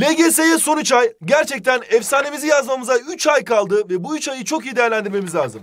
LGS'ye son 3 ay gerçekten efsanemizi yazmamıza 3 ay kaldı ve bu 3 ayı çok iyi değerlendirmemiz lazım.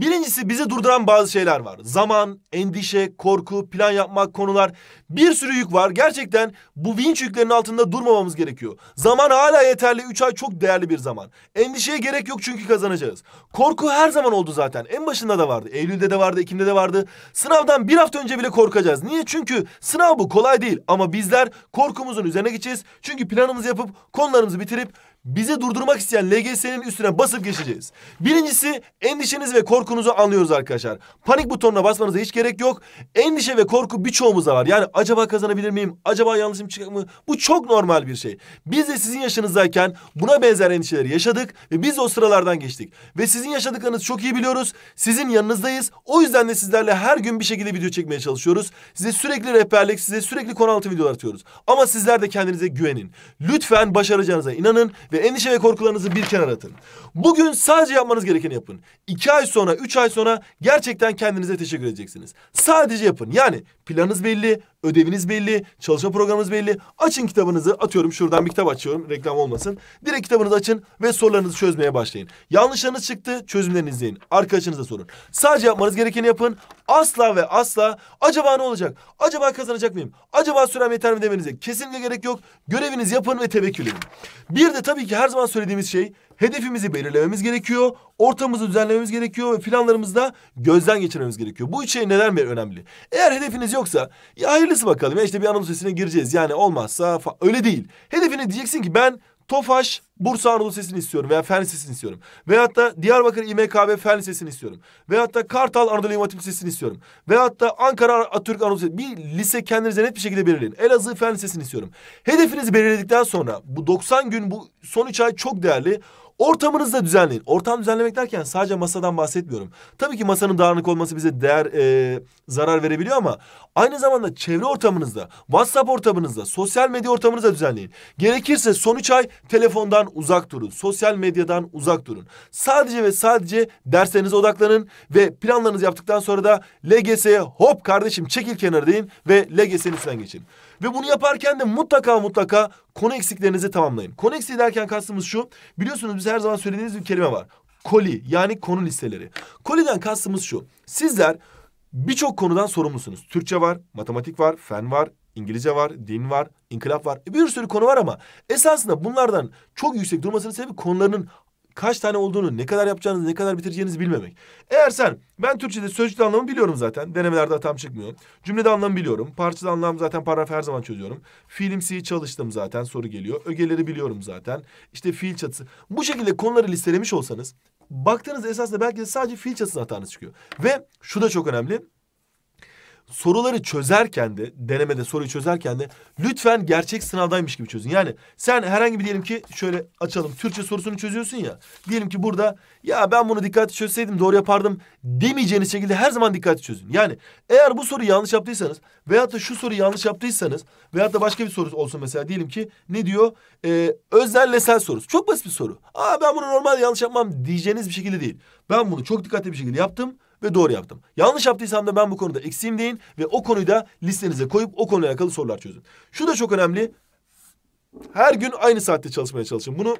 Birincisi bizi durduran bazı şeyler var. Zaman, endişe, korku, plan yapmak, konular. Bir sürü yük var. Gerçekten bu vinç yüklerinin altında durmamamız gerekiyor. Zaman hala yeterli. Üç ay çok değerli bir zaman. Endişeye gerek yok çünkü kazanacağız. Korku her zaman oldu zaten. En başında da vardı. Eylül'de de vardı, Ekim'de de vardı. Sınavdan bir hafta önce bile korkacağız. Niye? Çünkü sınav bu kolay değil. Ama bizler korkumuzun üzerine gideceğiz. Çünkü planımızı yapıp konularımızı bitirip bizi durdurmak isteyen LGS'nin üstüne basıp geçeceğiz. Birincisi endişeniz ve korkunuzu anlıyoruz arkadaşlar. Panik butonuna basmanıza hiç gerek yok. Endişe ve korku birçoğumuzda var. Yani acaba kazanabilir miyim? Acaba yanlışım çıkacak mı? Bu çok normal bir şey. Biz de sizin yaşınızdayken buna benzer endişeleri yaşadık ve biz de o sıralardan geçtik. Ve sizin yaşadıklarınızı çok iyi biliyoruz. Sizin yanınızdayız. O yüzden de sizlerle her gün bir şekilde video çekmeye çalışıyoruz. Size sürekli rehberlik, size sürekli konu altı videolar atıyoruz. Ama sizler de kendinize güvenin. Lütfen başaracağınıza inanın ve ve endişe ve korkularınızı bir kenara atın. Bugün sadece yapmanız gerekeni yapın. İki ay sonra, üç ay sonra gerçekten kendinize teşekkür edeceksiniz. Sadece yapın. Yani planınız belli, Ödeviniz belli, çalışma programınız belli. Açın kitabınızı, atıyorum şuradan bir kitap açıyorum, reklam olmasın. Direkt kitabınızı açın ve sorularınızı çözmeye başlayın. Yanlışlarınız çıktı, çözümlerini izleyin. Arkadaşınıza sorun. Sadece yapmanız gerekeni yapın. Asla ve asla acaba ne olacak? Acaba kazanacak mıyım? Acaba sürem yeter mi demenize kesinlikle gerek yok. Göreviniz yapın ve tevekkül edin. Bir de tabii ki her zaman söylediğimiz şey hedefimizi belirlememiz gerekiyor. Ortamımızı düzenlememiz gerekiyor ve planlarımızı da gözden geçirmemiz gerekiyor. Bu üç şey neden beri önemli? Eğer hedefiniz yoksa ya hayırlısı bakalım ya işte bir anım sesine gireceğiz yani olmazsa öyle değil. Hedefini diyeceksin ki ben Tofaş Bursa Anadolu Sesi'ni istiyorum veya Fen Lisesi'ni istiyorum. Veyahut da Diyarbakır İMKB Fen Lisesi'ni istiyorum. Veyahut da Kartal Anadolu İmam Hatip Lisesi'ni istiyorum. Veyahut da Ankara Atatürk Anadolu Lisesi. Bir lise kendinize net bir şekilde belirleyin. Elazığ Fen Lisesi'ni istiyorum. Hedefinizi belirledikten sonra bu 90 gün bu son 3 ay çok değerli. Ortamınızda düzenleyin. Ortam düzenlemek derken sadece masadan bahsetmiyorum. Tabii ki masanın dağınık olması bize değer e, zarar verebiliyor ama aynı zamanda çevre ortamınızda, WhatsApp ortamınızda, sosyal medya ortamınızda düzenleyin. Gerekirse son üç ay telefondan uzak durun. Sosyal medyadan uzak durun. Sadece ve sadece derslerinize odaklanın ve planlarınızı yaptıktan sonra da LGS'ye hop kardeşim çekil kenara deyin ve LGS'nin üstünden geçin. Ve bunu yaparken de mutlaka mutlaka konu eksiklerinizi tamamlayın. Konu eksiği derken kastımız şu. Biliyorsunuz biz her zaman söylediğiniz bir kelime var. Koli yani konu listeleri. Koliden kastımız şu. Sizler birçok konudan sorumlusunuz. Türkçe var, matematik var, fen var, İngilizce var, din var, inkılap var. E bir sürü konu var ama esasında bunlardan çok yüksek durmasının sebebi konularının kaç tane olduğunu, ne kadar yapacağınızı, ne kadar bitireceğinizi bilmemek. Eğer sen ben Türkçede sözcükte anlamı biliyorum zaten. Denemelerde hatam çıkmıyor. Cümlede anlamı biliyorum. Parçada anlam zaten paragraf her zaman çözüyorum. Fiilimsiyi çalıştım zaten soru geliyor. Ögeleri biliyorum zaten. İşte fiil çatısı. Bu şekilde konuları listelemiş olsanız baktığınızda esasında belki de sadece fiil çatısına hatanız çıkıyor. Ve şu da çok önemli soruları çözerken de denemede soruyu çözerken de lütfen gerçek sınavdaymış gibi çözün. Yani sen herhangi bir diyelim ki şöyle açalım Türkçe sorusunu çözüyorsun ya. Diyelim ki burada ya ben bunu dikkatli çözseydim doğru yapardım demeyeceğiniz şekilde her zaman dikkatli çözün. Yani eğer bu soruyu yanlış yaptıysanız veyahut da şu soruyu yanlış yaptıysanız veyahut da başka bir soru olsun mesela diyelim ki ne diyor? Ee, özel lesel sorusu. Çok basit bir soru. Aa ben bunu normalde yanlış yapmam diyeceğiniz bir şekilde değil. Ben bunu çok dikkatli bir şekilde yaptım ve doğru yaptım. Yanlış yaptıysam da ben bu konuda eksiğim deyin ve o konuyu da listenize koyup o konuyla alakalı sorular çözün. Şu da çok önemli. Her gün aynı saatte çalışmaya çalışın. Bunu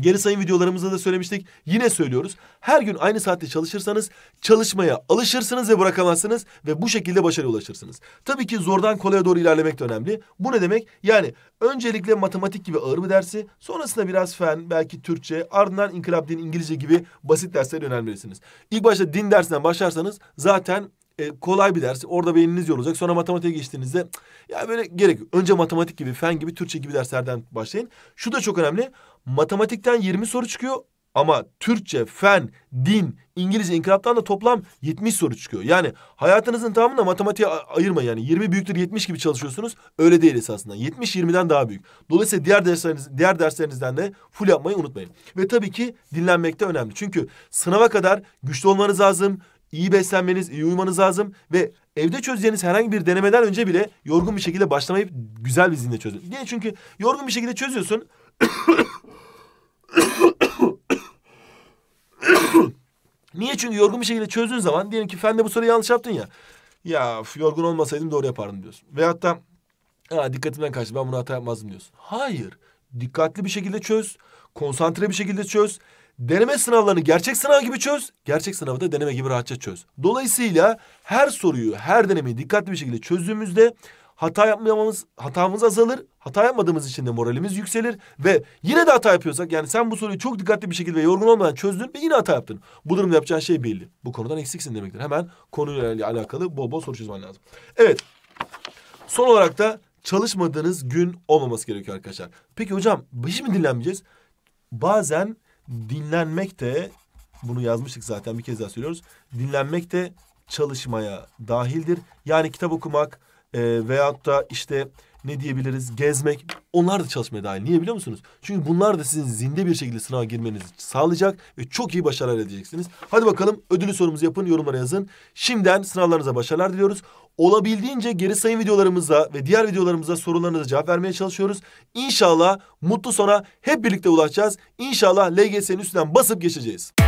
Geri sayım videolarımızda da söylemiştik. Yine söylüyoruz. Her gün aynı saatte çalışırsanız çalışmaya alışırsınız ve bırakamazsınız ve bu şekilde başarıya ulaşırsınız. Tabii ki zordan kolaya doğru ilerlemek de önemli. Bu ne demek? Yani öncelikle matematik gibi ağır bir dersi, sonrasında biraz fen, belki Türkçe, ardından inkılap din, İngilizce gibi basit derslere yönelmelisiniz. İlk başta din dersinden başlarsanız zaten e, kolay bir ders. Orada beyniniz yorulacak. Sonra matematiğe geçtiğinizde ya böyle gerek yok. Önce matematik gibi, fen gibi, Türkçe gibi derslerden başlayın. Şu da çok önemli. Matematikten 20 soru çıkıyor ama Türkçe, fen, din, İngilizce, inkılaptan da toplam 70 soru çıkıyor. Yani hayatınızın tamamını matematiğe ayırma yani 20 büyüktür 70 gibi çalışıyorsunuz. Öyle değil esasında. 70 20'den daha büyük. Dolayısıyla diğer dersleriniz diğer derslerinizden de full yapmayı unutmayın. Ve tabii ki dinlenmek de önemli. Çünkü sınava kadar güçlü olmanız lazım iyi beslenmeniz, iyi uyumanız lazım ve evde çözeceğiniz herhangi bir denemeden önce bile yorgun bir şekilde başlamayıp güzel bir zinde çözün. Niye? Çünkü yorgun bir şekilde çözüyorsun. Niye? Çünkü yorgun bir şekilde çözdüğün zaman diyelim ki fende bu soruyu yanlış yaptın ya. Ya yorgun olmasaydım doğru yapardım diyorsun. Veyahut da ha, dikkatimden kaçtı ben bunu hata yapmazdım diyorsun. Hayır. Dikkatli bir şekilde çöz. Konsantre bir şekilde çöz. Deneme sınavlarını gerçek sınav gibi çöz. Gerçek sınavı da deneme gibi rahatça çöz. Dolayısıyla her soruyu, her denemeyi dikkatli bir şekilde çözdüğümüzde hata yapmamamız, hatamız azalır. Hata yapmadığımız için de moralimiz yükselir ve yine de hata yapıyorsak yani sen bu soruyu çok dikkatli bir şekilde ve yorgun olmadan çözdün ve yine hata yaptın. Bu durumda yapacağın şey belli. Bu konudan eksiksin demektir. Hemen konuyla alakalı bol bol soru çözmen lazım. Evet. Son olarak da çalışmadığınız gün olmaması gerekiyor arkadaşlar. Peki hocam hiç mi dinlenmeyeceğiz? Bazen dinlenmek de bunu yazmıştık zaten bir kez daha söylüyoruz. Dinlenmek de çalışmaya dahildir. Yani kitap okumak e, veyahut da işte ne diyebiliriz gezmek onlar da çalışmaya dahil. Niye biliyor musunuz? Çünkü bunlar da sizin zinde bir şekilde sınava girmenizi sağlayacak ve çok iyi başarılar edeceksiniz. Hadi bakalım ödülü sorumuzu yapın yorumlara yazın. Şimdiden sınavlarınıza başarılar diliyoruz. Olabildiğince geri sayım videolarımızda ve diğer videolarımızda sorularınıza cevap vermeye çalışıyoruz. İnşallah mutlu sona hep birlikte ulaşacağız. İnşallah LGS'nin üstünden basıp geçeceğiz.